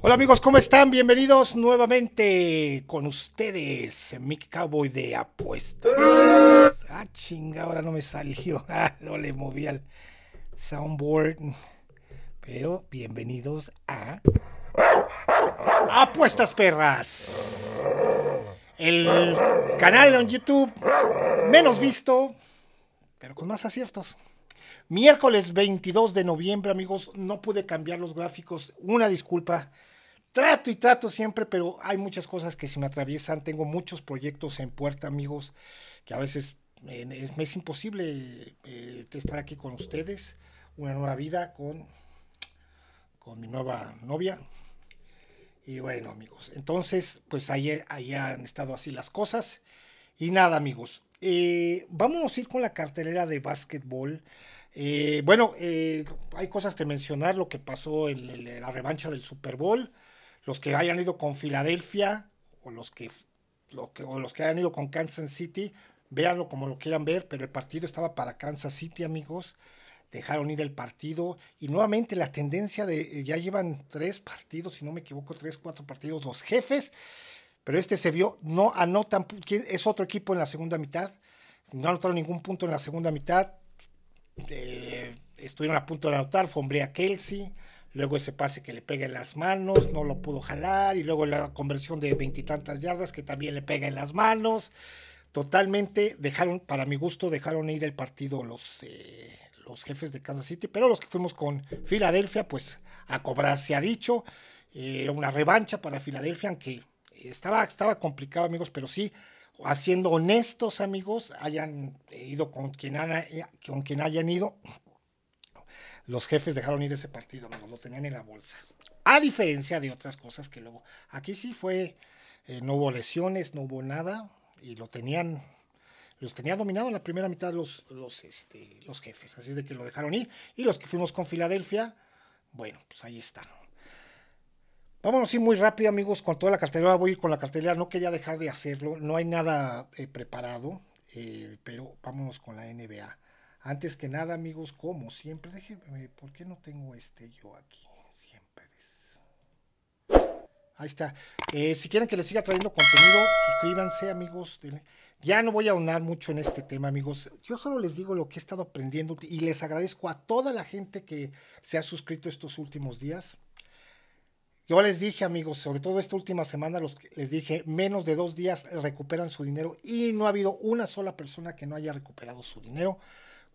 Hola amigos, ¿cómo están? Bienvenidos nuevamente con ustedes, Mick Cowboy de Apuestas. Ah, chinga, ahora no me salió. Ah, no le moví al soundboard. Pero bienvenidos a Apuestas Perras. El canal en YouTube menos visto, pero con más aciertos. Miércoles 22 de noviembre, amigos, no pude cambiar los gráficos, una disculpa. Trato y trato siempre, pero hay muchas cosas que se me atraviesan. Tengo muchos proyectos en puerta, amigos, que a veces me es, imposible eh, estar aquí con ustedes. Una nueva vida con, con mi nueva novia. Y bueno, amigos, entonces, pues ahí, han estado así las cosas. Y nada, amigos, vamos eh, vámonos a ir con la cartelera de básquetbol. Eh, bueno, eh, hay cosas que mencionar, lo que pasó en, la revancha del Super Bowl, los que hayan ido con Filadelfia o los que, que, o los que hayan ido con Kansas City, véanlo como lo quieran ver, pero el partido estaba para Kansas City, amigos. Dejaron ir el partido y nuevamente la tendencia de eh, ya llevan tres partidos, si no me equivoco, tres, cuatro partidos los jefes, pero este se vio, no anotan, es otro equipo en la segunda mitad, no anotaron ningún punto en la segunda mitad, estuvieron a punto de anotar, fombré a Kelsey, luego ese pase que le pega en las manos, no lo pudo jalar, y luego la conversión de veintitantas yardas que también le pega en las manos. Totalmente dejaron, para mi gusto, dejaron ir el partido los, eh, los jefes de Kansas City, pero los que fuimos con Filadelfia, pues a cobrar se ha dicho. Eh, era una revancha para Filadelfia, aunque estaba, estaba complicado, amigos, pero sí haciendo honestos amigos, hayan ido con quien, con quien hayan ido, los jefes dejaron ir ese partido, amigos, lo tenían en la bolsa. A diferencia de otras cosas que luego, aquí sí fue, eh, no hubo lesiones, no hubo nada, y lo tenían, los tenía dominado en la primera mitad los, los, este, los jefes, así es de que lo dejaron ir, y los que fuimos con Filadelfia, bueno, pues ahí están Vámonos a muy rápido, amigos, con toda la cartelera. Voy a ir con la cartelera, no quería dejar de hacerlo. No hay nada eh, preparado, eh, pero vámonos con la NBA. Antes que nada, amigos, como siempre, déjenme, ¿por qué no tengo este yo aquí? Siempre Ahí está. Eh, si quieren que les siga trayendo contenido, suscríbanse, amigos. Ya no voy a aunar mucho en este tema, amigos. Yo solo les digo lo que he estado aprendiendo y les agradezco a toda la gente que se ha suscrito estos últimos días yo les dije, amigos, sobre todo esta última semana, les dije, menos de dos días recuperan su dinero y no ha habido una sola persona que no haya recuperado su dinero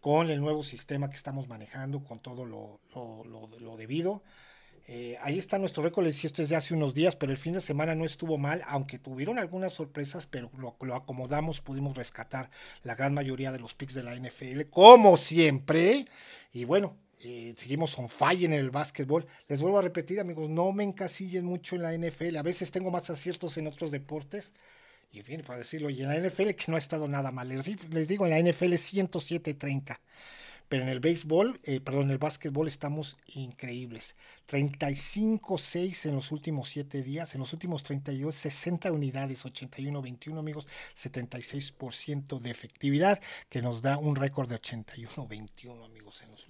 con el nuevo sistema que estamos manejando, con todo lo, debido. Eh, ahí está nuestro récord, les dije, esto es de hace unos días, pero el fin de semana no estuvo mal, aunque tuvieron algunas sorpresas, pero lo, lo acomodamos, pudimos rescatar la gran mayoría de los picks de la NFL, como siempre. Y bueno, eh, seguimos on fire en el básquetbol. Les vuelvo a repetir, amigos, no me encasillen mucho en la NFL. A veces tengo más aciertos en otros deportes. Y bien, para decirlo, y en la NFL que no ha estado nada mal. Les, les digo, en la NFL 107-30. Pero en el béisbol, eh, perdón, en el básquetbol estamos increíbles. 35-6 en los últimos 7 días. En los últimos 32, 60 unidades, 81-21, amigos. 76% de efectividad, que nos da un récord de 81-21, amigos, en los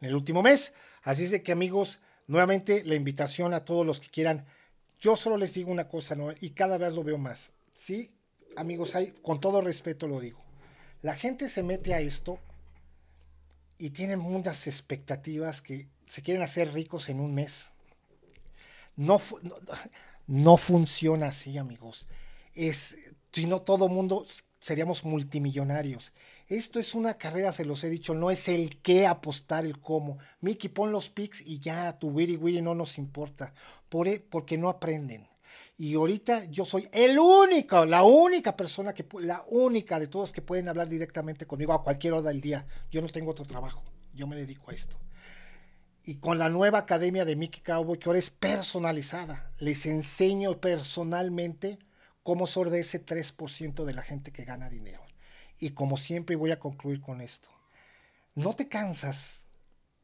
en el último mes. Así es de que amigos, nuevamente la invitación a todos los que quieran. Yo solo les digo una cosa, ¿no? Y cada vez lo veo más. Sí, amigos, hay, con todo respeto lo digo. La gente se mete a esto y tiene muchas expectativas que se quieren hacer ricos en un mes. No, no, funciona así, amigos. Es, si no todo mundo seríamos multimillonarios. Esto es una carrera, se los he dicho, no es el qué apostar, el cómo. Mickey, pon los picks y ya tu wiri wiri no nos importa, por, e, porque no aprenden. Y ahorita yo soy el único, la única persona que, la única de todos que pueden hablar directamente conmigo a cualquier hora del día. Yo no tengo otro trabajo, yo me dedico a esto. Y con la nueva academia de Mickey Cowboy, que ahora es personalizada, les enseño personalmente cómo ese 3% de la gente que gana dinero. Y como siempre voy a concluir con esto. No te cansas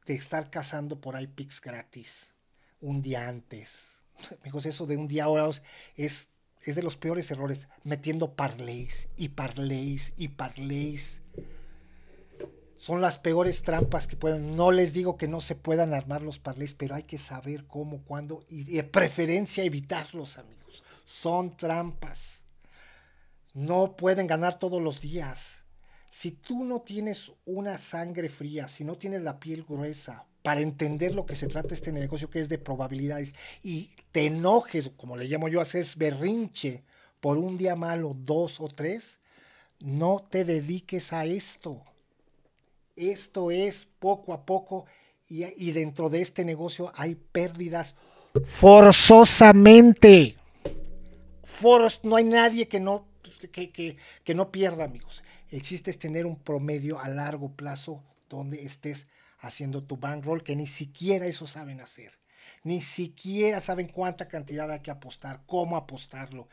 de estar cazando por iPix gratis un día antes. Amigos, eso de un día ahora es, es de los peores errores. Metiendo parlays y parlays y parlays. Son las peores trampas que pueden. No les digo que no se puedan armar los parlays, pero hay que saber cómo, cuándo y de preferencia evitarlos, amigos. Son trampas. No pueden ganar todos los días. Si tú no tienes una sangre fría, si no tienes la piel gruesa para entender lo que se trata este negocio que es de probabilidades y te enojes, como le llamo yo, haces berrinche por un día malo, dos o tres, no te dediques a esto. Esto es poco a poco y, dentro de este negocio hay pérdidas forzosamente. Foros, no hay nadie que no este, que, que, no pierda, amigos. El es tener un promedio a largo plazo donde estés haciendo tu bankroll, que ni siquiera eso saben hacer. Ni siquiera saben cuánta cantidad hay que apostar, cómo apostarlo,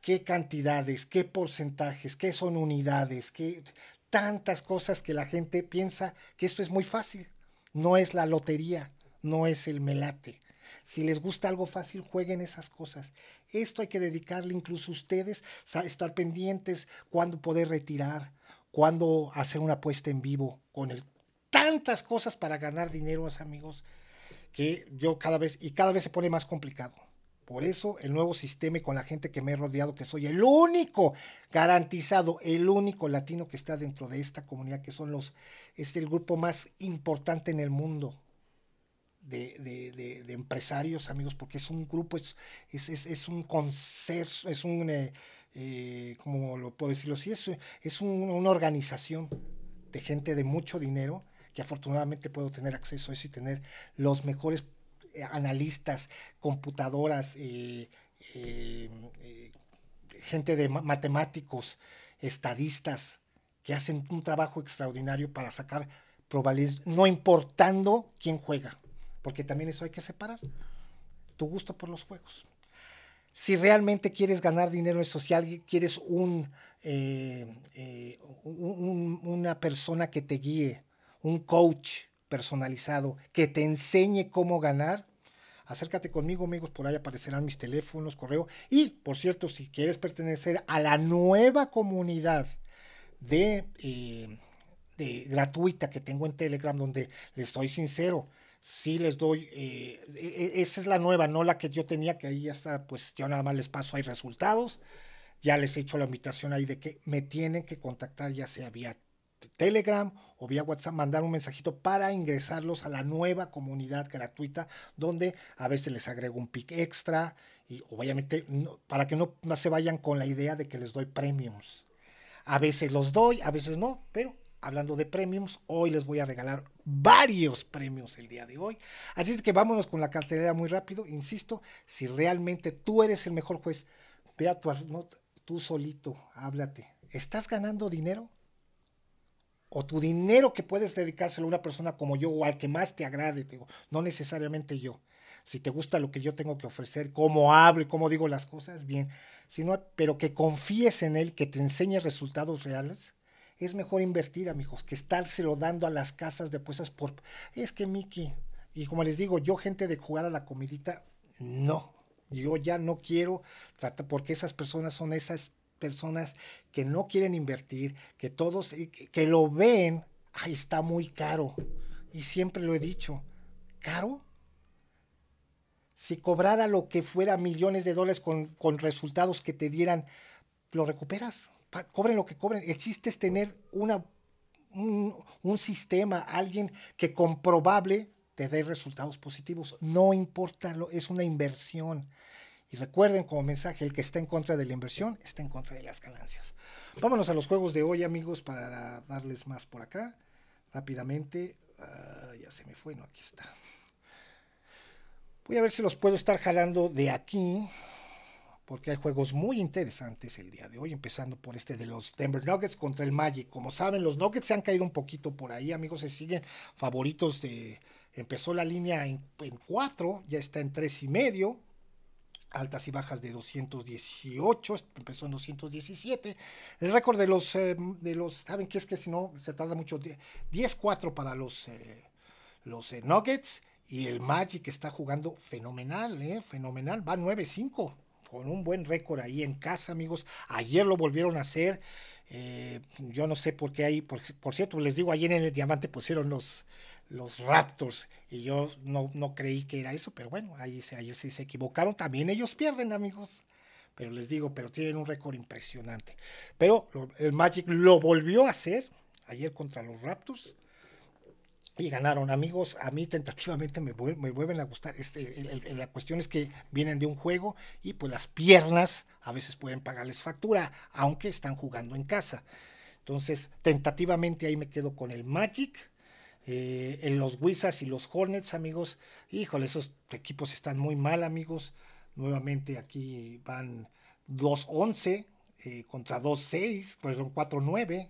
qué cantidades, qué porcentajes, qué son unidades, qué tantas cosas que la gente piensa que esto es muy fácil. No es la lotería, no es el melate. Si les gusta algo fácil, jueguen esas cosas. Esto hay que dedicarle incluso a ustedes, a estar pendientes, cuándo poder retirar, cuándo hacer una apuesta en vivo, con tantas cosas para ganar dinero, amigos, que yo cada vez, y cada vez se pone más complicado. Por eso el nuevo sistema y con la gente que me he rodeado, que soy el único garantizado, el único latino que está dentro de esta comunidad, que son los, es este, el grupo más importante en el mundo, de, empresarios, amigos, porque es un grupo, es, es, un consenso, es un, eh, eh, como lo puedo decirlo sí es, es una organización de gente de mucho dinero que afortunadamente puedo tener acceso a eso y tener los mejores eh, analistas, computadoras, gente de matemáticos, estadistas, que hacen un trabajo extraordinario para sacar probabilidades, no importando quién juega porque también eso hay que separar, tu gusto por los juegos. Si realmente quieres ganar dinero en social, quieres eh, eh, un, una persona que te guíe, un coach personalizado, que te enseñe cómo ganar, acércate conmigo, amigos, por ahí aparecerán mis teléfonos, correo. Y, por cierto, si quieres pertenecer a la nueva comunidad de, eh, de gratuita que tengo en Telegram, donde le estoy sincero, si les doy, eh, e, e, esa es la nueva, no la que yo tenía, que ahí ya está, pues yo nada más les paso hay resultados, ya les he hecho la invitación ahí de que me tienen que contactar ya sea vía Telegram o vía WhatsApp, mandar un mensajito para ingresarlos a la nueva comunidad gratuita, donde a veces les agrego un pick extra y obviamente para que no, no se vayan con la idea de que les doy premiums. A veces los doy, a veces no, pero hablando de premios, hoy les voy a regalar varios premios el día de hoy. Así es que vámonos con la cartelera muy rápido. Insisto, si realmente tú eres el mejor juez, ve a tu no, tú solito, háblate. ¿Estás ganando dinero? O tu dinero que puedes dedicárselo a una persona como yo o al que más te agrade, digo, no necesariamente yo. Si te gusta lo que yo tengo que ofrecer, cómo hablo y cómo digo las cosas, bien. pero que confíes en él, que te enseñe resultados reales es mejor invertir, amigos, que estárselo dando a las casas de puestas. por... Es que Miki, y como les digo, yo gente de jugar a la comidita, no. Yo ya no quiero tratar, porque esas personas son esas personas que no quieren invertir, que todos, que, lo ven, ahí está muy caro. Y siempre lo he dicho, ¿caro? Si cobrara lo que fuera millones de dólares con, con resultados que te dieran, ¿lo recuperas? cobren lo que cobren. El chiste es tener una, un, sistema, alguien que comprobable te dé resultados positivos. No importa, es una inversión. Y recuerden como mensaje, el que está en contra de la inversión está en contra de las ganancias. Vámonos a los juegos de hoy, amigos, para darles más por acá. Rápidamente. Ah, ya se me fue, no, aquí está. Voy a ver si los puedo estar jalando de aquí porque hay juegos muy interesantes el día de hoy, empezando por este de los Denver Nuggets contra el Magic. Como saben, los Nuggets se han caído un poquito por ahí, amigos, se siguen favoritos de... Empezó la línea en 4, ya está en tres y medio, altas y bajas de 218, empezó en 217. El récord de los, eh, de los ¿saben qué es que si no se tarda mucho? 10-4 para los, eh, los eh, Nuggets y el Magic está jugando fenomenal, fenomenal, va 9-5 con un buen récord ahí en casa, amigos. Ayer lo volvieron a hacer. Eh, yo no sé por qué ahí, por, cierto, les digo, ayer en el diamante pusieron los, los Raptors y yo no, creí que era eso, pero bueno, ahí se, ayer sí se equivocaron. También ellos pierden, amigos. Pero les digo, pero tienen un récord impresionante. Pero el Magic lo volvió a hacer ayer contra los Raptors y ganaron. Amigos, a mí tentativamente me, me vuelven a gustar. Este, la cuestión es que vienen de un juego y pues las piernas a veces pueden pagarles factura, aunque están jugando en casa. Entonces, tentativamente ahí me quedo con el Magic. Eh, en los Wizards y los Hornets, amigos. Híjole, esos equipos están muy mal, amigos. Nuevamente aquí van 2-11 eh, contra 2-6, fueron 4-9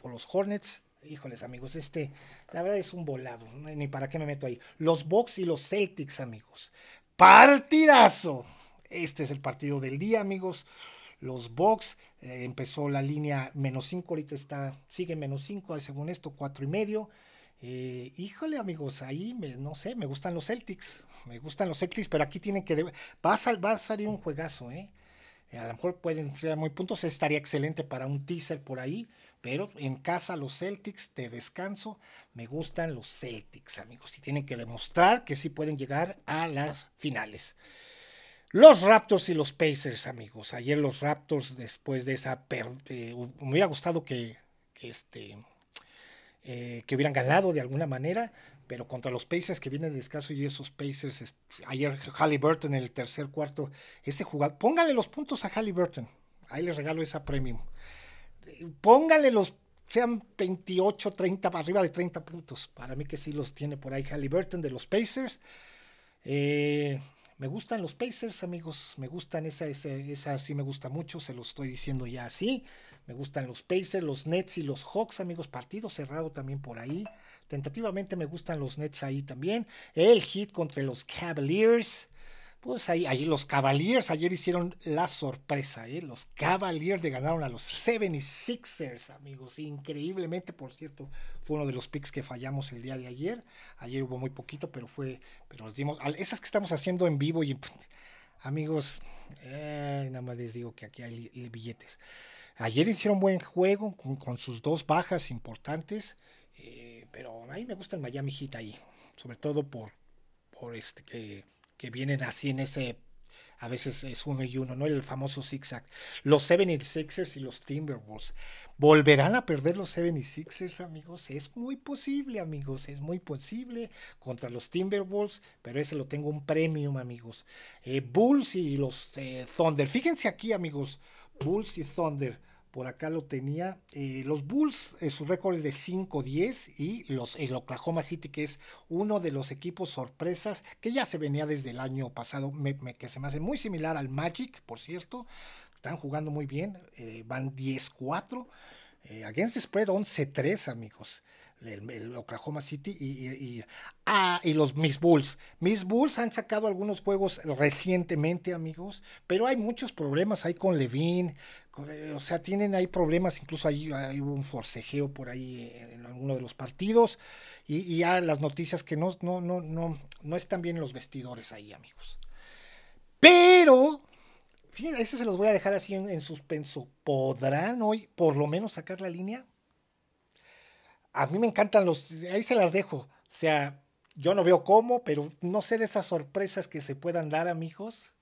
por los Hornets híjoles amigos, este, la verdad es un volado, ni para qué me meto ahí. Los Bucks y los Celtics, amigos. Partidazo. Este es el partido del día, amigos. Los Bucks eh, empezó la línea menos 5, ahorita está, sigue menos 5, eh, según esto, 4 y medio. Eh, híjole, amigos, ahí me, no sé, me gustan los Celtics, me gustan los Celtics, pero aquí tienen que. Va a, salir un juegazo, ¿eh? A lo mejor pueden ser muy puntos, estaría excelente para un teaser por ahí. Pero en casa los Celtics, te descanso. Me gustan los Celtics, amigos. Y tienen que demostrar que sí pueden llegar a las finales. Los Raptors y los Pacers, amigos. Ayer los Raptors, después de esa... me hubiera gustado que, este, eh, que hubieran ganado de alguna manera, pero contra los Pacers que vienen de descanso y esos Pacers, ayer Halliburton en el tercer cuarto, ese jugador, póngale los puntos a Halliburton, ahí les regalo esa premium póngale los, sean 28, 30, arriba de 30 puntos. Para mí que sí los tiene por ahí Halliburton de los Pacers. Eh, me gustan los Pacers, amigos. Me gustan, esa, esa, esa sí me gusta mucho, se lo estoy diciendo ya así. Me gustan los Pacers, los Nets y los Hawks, amigos. Partido cerrado también por ahí. Tentativamente me gustan los Nets ahí también. El hit contra los Cavaliers pues ahí, ahí los Cavaliers ayer hicieron la sorpresa. ¿eh? Los Cavaliers le ganaron a los 76ers, amigos. Increíblemente, por cierto, fue uno de los picks que fallamos el día de ayer. Ayer hubo muy poquito, pero fue. Pero nos dimos. Esas que estamos haciendo en vivo y. Pues, amigos, eh, nada más les digo que aquí hay billetes. Ayer hicieron buen juego con, sus dos bajas importantes. Eh, pero a mí me gusta el Miami Heat ahí. Sobre todo por, por este, que que vienen así en ese a veces es uno y uno, ¿no? El famoso zigzag. Los 76ers y los Timberwolves. ¿Volverán a perder los 76ers, amigos? Es muy posible, amigos. Es muy posible contra los Timberwolves, pero ese lo tengo un premium, amigos. Eh, Bulls y los eh, Thunder. Fíjense aquí, amigos. Bulls y Thunder por acá lo tenía. Eh, los Bulls, eh, su récord es de 5-10 y los, el Oklahoma City, que es uno de los equipos sorpresas que ya se venía desde el año pasado, que se me hace muy similar al Magic, por cierto. Están jugando muy bien, eh, van 10-4. Eh, against the spread 11-3, amigos. El, Oklahoma City y, y, ah, y, los Miss Bulls. Miss Bulls han sacado algunos juegos recientemente, amigos, pero hay muchos problemas ahí con Levine, o sea, tienen ahí problemas, incluso ahí, un forcejeo por ahí eh, en alguno de los partidos, y, ya las noticias que no, no, no, están bien los vestidores ahí, amigos. Pero, fíjense, ese se los voy a dejar así en, en suspenso. ¿Podrán hoy por lo menos sacar la línea? A mí me encantan los, ahí se las dejo. O sea, yo no veo cómo, pero no sé de esas sorpresas que se puedan dar, amigos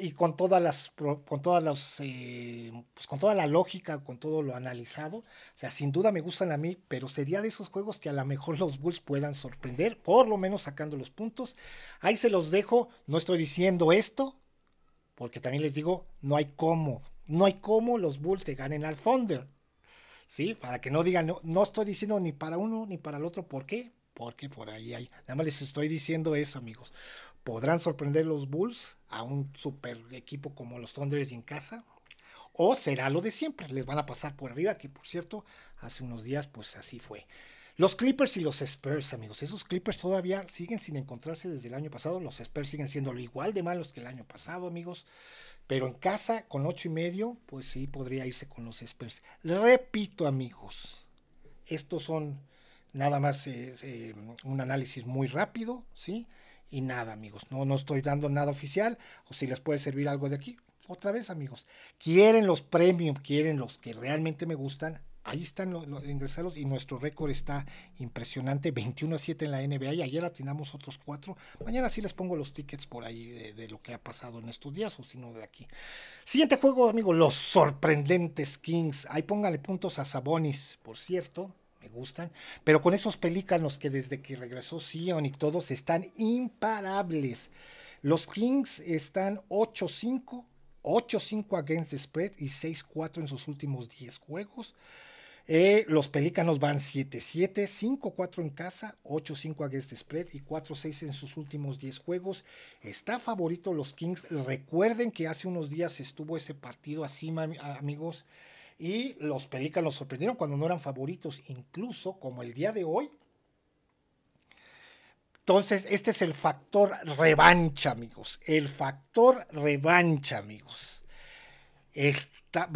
y con todas las, con todas las, eh, pues, con toda la lógica, con todo lo analizado. O sea, sin duda me gustan a mí, pero sería de esos juegos que a lo mejor los Bulls puedan sorprender, por lo menos sacando los puntos. Ahí se los dejo, no estoy diciendo esto, porque también les digo, no hay cómo, no hay cómo los Bulls te ganen al Thunder. ¿Sí? Para que no digan, no, no estoy diciendo ni para uno ni para el otro, ¿por qué? Porque por ahí hay. Nada más les estoy diciendo eso, amigos. ¿Podrán sorprender los Bulls a un super equipo como los Thunders en casa? ¿O será lo de siempre? Les van a pasar por arriba, que por cierto, hace unos días pues así fue. Los Clippers y los Spurs, amigos. Esos Clippers todavía siguen sin encontrarse desde el año pasado. Los Spurs siguen siendo lo igual de malos que el año pasado, amigos. Pero en casa, con ocho y medio, pues sí podría irse con los Spurs. Repito, amigos, estos son nada más eh, eh, un análisis muy rápido, ¿sí? sí y nada, amigos, no, no estoy dando nada oficial, o si les puede servir algo de aquí, otra vez, amigos. Quieren los premium, quieren los que realmente me gustan, ahí están los, ingresados y nuestro récord está impresionante, 21 a 7 en la NBA y ayer atinamos otros cuatro. Mañana sí les pongo los tickets por ahí de, lo que ha pasado en estos días o si no de aquí. Siguiente juego, amigos, los sorprendentes Kings. Ahí póngale puntos a Sabonis, por cierto me gustan, pero con esos pelícanos que desde que regresó Sion y todos están imparables. Los Kings están 8-5, 8-5 against the spread y 6-4 en sus últimos 10 juegos. Eh, los Pelícanos van 7-7, 5-4 en casa, 8-5 against the spread y 4-6 en sus últimos 10 juegos. Está favorito los Kings. Recuerden que hace unos días estuvo ese partido así, amigos. Y los los sorprendieron cuando no eran favoritos, incluso como el día de hoy. Entonces, este es el factor revancha, amigos. El factor revancha, amigos.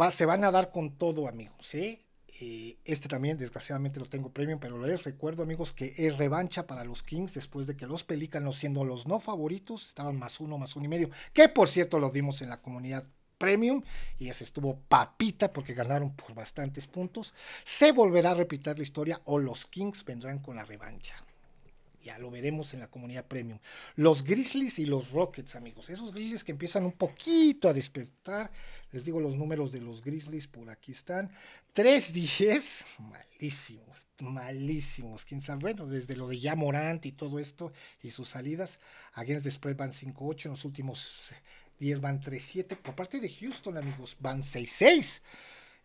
se van a dar con todo, amigos. ¿eh? Eh, este también, desgraciadamente, lo tengo premium, pero les recuerdo, amigos, que es revancha para los Kings después de que los Pelícanos, siendo los no favoritos, estaban más uno, más uno y medio. Que por cierto, lo dimos en la comunidad Premium y ese estuvo papita porque ganaron por bastantes puntos. Se volverá a repetir la historia o los Kings vendrán con la revancha. Ya lo veremos en la comunidad premium. Los Grizzlies y los Rockets, amigos. Esos Grizzlies que empiezan un poquito a despertar. Les digo los números de los Grizzlies, por aquí están. 3-10, malísimos, malísimos. Quién sabe, bueno, desde lo de ya Morant y todo esto y sus salidas. Against the Spread van 5-8 en los últimos 10 van 3-7. Por parte de Houston, amigos, van 6-6.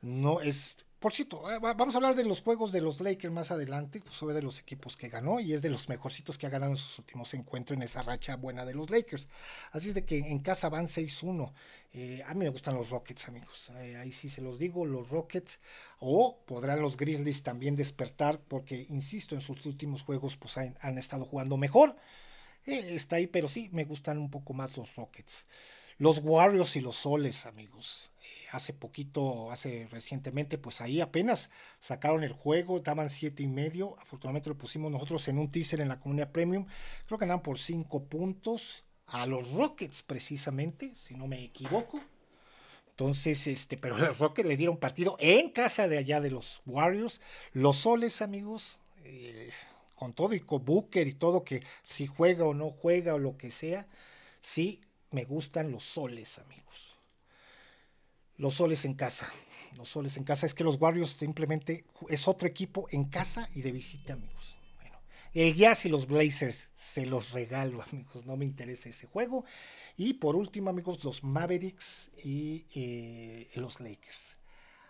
No es. Por cierto, eh, vamos a hablar de los juegos de los Lakers más adelante, pues, sobre de los equipos que ganó y es de los mejorcitos que ha ganado en sus últimos encuentros en esa racha buena de los Lakers. Así es de que en casa van 6-1. Eh, a mí me gustan los Rockets, amigos. Eh, ahí sí se los digo, los Rockets. O podrán los Grizzlies también despertar, porque, insisto, en sus últimos juegos pues, han, estado jugando mejor. está ahí, pero sí me gustan un poco más los Rockets. Los Warriors y los Soles, amigos. Eh, hace poquito, hace recientemente, pues ahí apenas sacaron el juego, daban siete y medio. Afortunadamente lo pusimos nosotros en un teaser en la comunidad premium. Creo que andaban por cinco puntos a los Rockets, precisamente, si no me equivoco. Entonces, este, pero los Rockets le dieron partido en casa de allá de los Warriors. Los Soles, amigos, eh, con todo y con Booker y todo, que si juega o no juega o lo que sea, sí me gustan los soles, amigos. Los soles en casa. Los soles en casa. Es que los Warriors simplemente es otro equipo en casa y de visita, amigos. Bueno, el Jazz y los Blazers se los regalo, amigos. No me interesa ese juego. Y por último, amigos, los Mavericks y eh, los Lakers.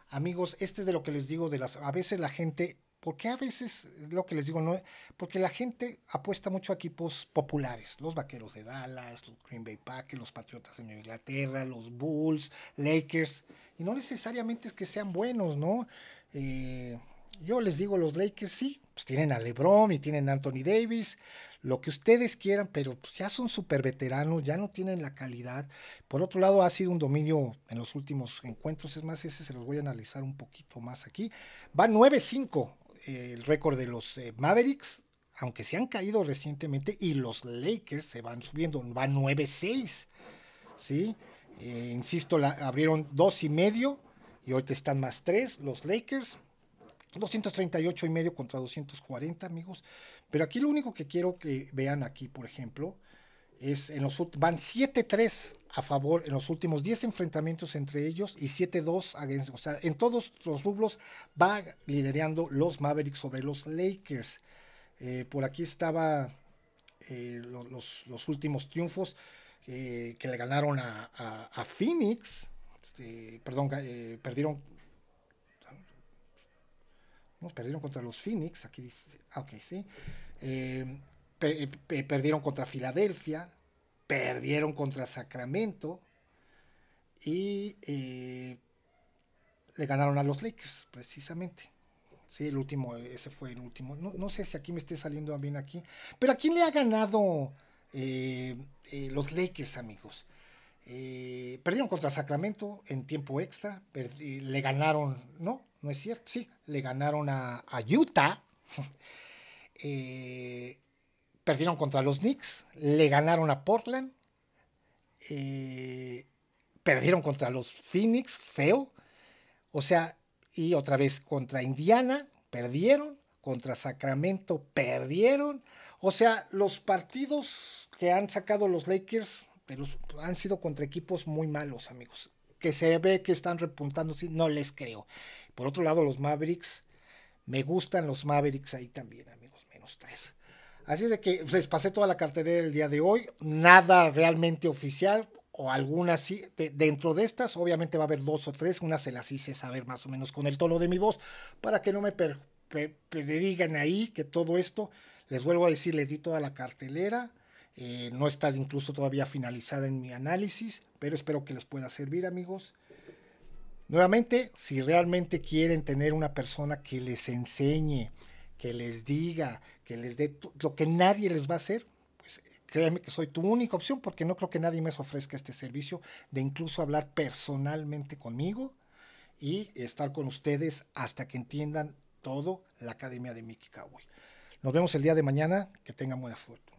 Amigos, este es de lo que les digo de las. A veces la gente porque a veces, lo que les digo, no, porque la gente apuesta mucho a equipos populares, los Vaqueros de Dallas, los Green Bay Packers, los Patriotas de Nueva Inglaterra, los Bulls, Lakers, y no necesariamente es que sean buenos, ¿no? Eh, yo les digo, los Lakers sí, pues tienen a LeBron y tienen a Anthony Davis, lo que ustedes quieran, pero pues ya son súper veteranos, ya no tienen la calidad. Por otro lado, ha sido un dominio en los últimos encuentros, es más, ese se los voy a analizar un poquito más aquí. Va 9-5 el récord de los eh, Mavericks, aunque se han caído recientemente, y los Lakers se van subiendo, van 9-6. ¿sí? Eh, insisto, abrieron 2 y medio y ahorita están más 3 los Lakers. 238 y medio contra 240, amigos. Pero aquí lo único que quiero que vean aquí, por ejemplo, en los, van 7-3 a favor en los últimos 10 enfrentamientos entre ellos y 7-2 O sea, en todos los rublos va liderando los Mavericks sobre los Lakers. Eh, por aquí estaba eh, los, últimos triunfos eh, que le ganaron a, Phoenix. Este, perdón, perdieron perdieron contra los Phoenix, aquí dice, ah, ok, sí perdieron contra Filadelfia, perdieron contra Sacramento y eh, le ganaron a los Lakers, precisamente. Sí, el último, ese fue el último. No, sé si aquí me esté saliendo bien aquí. Pero ¿a quién le ha ganado eh, eh, los Lakers, amigos? perdieron contra Sacramento en tiempo extra. le ganaron, no, no es cierto, sí, le ganaron a, a Utah. perdieron contra los Knicks, le ganaron a Portland, eh, perdieron contra los Phoenix, feo. O sea, y otra vez contra Indiana, perdieron, contra Sacramento, perdieron. O sea, los partidos que han sacado los Lakers pero han sido contra equipos muy malos, amigos. Que se ve que están repuntando, no les creo. Por otro lado, los Mavericks, me gustan los Mavericks ahí también, amigos, menos tres. Así es de que les pasé toda la cartelera el día de hoy, nada realmente oficial o alguna sí, dentro de estas obviamente va a haber dos o tres, unas se las hice saber más o menos con el tono de mi voz para que no me per, ahí que todo esto, les vuelvo a decir, les di toda la cartelera, eh, no está incluso todavía finalizada en mi análisis, pero espero que les pueda servir amigos. Nuevamente, si realmente quieren tener una persona que les enseñe, que les diga, les dé lo que nadie les va a hacer, pues créanme que soy tu única opción porque no creo que nadie me ofrezca este servicio de incluso hablar personalmente conmigo y estar con ustedes hasta que entiendan todo la Academia de Mickey Cowboy. Nos vemos el día de mañana, que tengan buena suerte.